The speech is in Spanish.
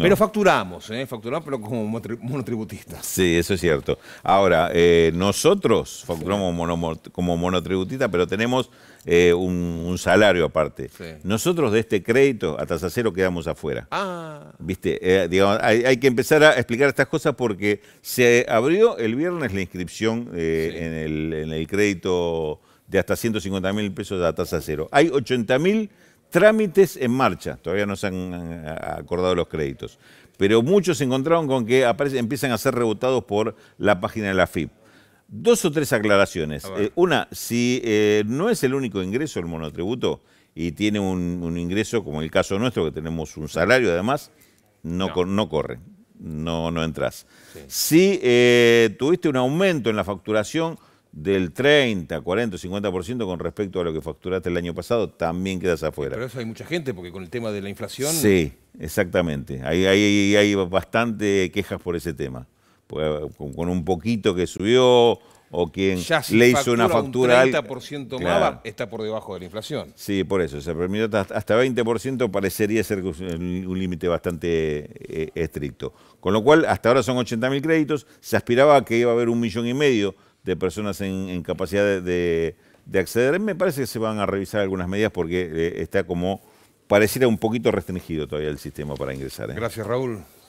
Pero facturamos, ¿eh? facturamos pero como monotributistas. Sí, eso es cierto. Ahora, eh, nosotros facturamos como monotributistas, pero tenemos eh, un, salario aparte. Nosotros de este crédito a tasa cero quedamos afuera. Ah. ¿Viste? Eh, digamos, hay, que empezar a explicar estas cosas porque se abrió el viernes la inscripción en, el, en el crédito de hasta 150 mil pesos a tasa cero. Hay 80 mil trámites en marcha, todavía no se han eh, acordado los créditos, pero muchos se encontraron con que empiezan a ser rebotados por la página de la FIP. Dos o tres aclaraciones. Eh, una, si eh, no es el único ingreso el monotributo y tiene un, ingreso, como el caso nuestro, que tenemos un salario además, no, no. corre, no, no entras. Si tuviste un aumento en la facturación, del 30, 40, 50% con respecto a lo que facturaste el año pasado, también quedas afuera. Pero eso hay mucha gente, porque con el tema de la inflación... Sí, exactamente. Hay, hay, hay bastante quejas por ese tema. Pues, con un poquito que subió o quien le hizo una factura... Un 30% más está por debajo de la inflación. Sí, por eso. Se permitió hasta 20% parecería ser un límite bastante eh, estricto. Con lo cual, hasta ahora son 80.000 créditos. Se aspiraba que iba a haber un millón y medio de personas en, capacidad de, de, acceder. Me parece que se van a revisar algunas medidas porque eh, está como pareciera un poquito restringido todavía el sistema para ingresar. ¿eh? Gracias, Raúl.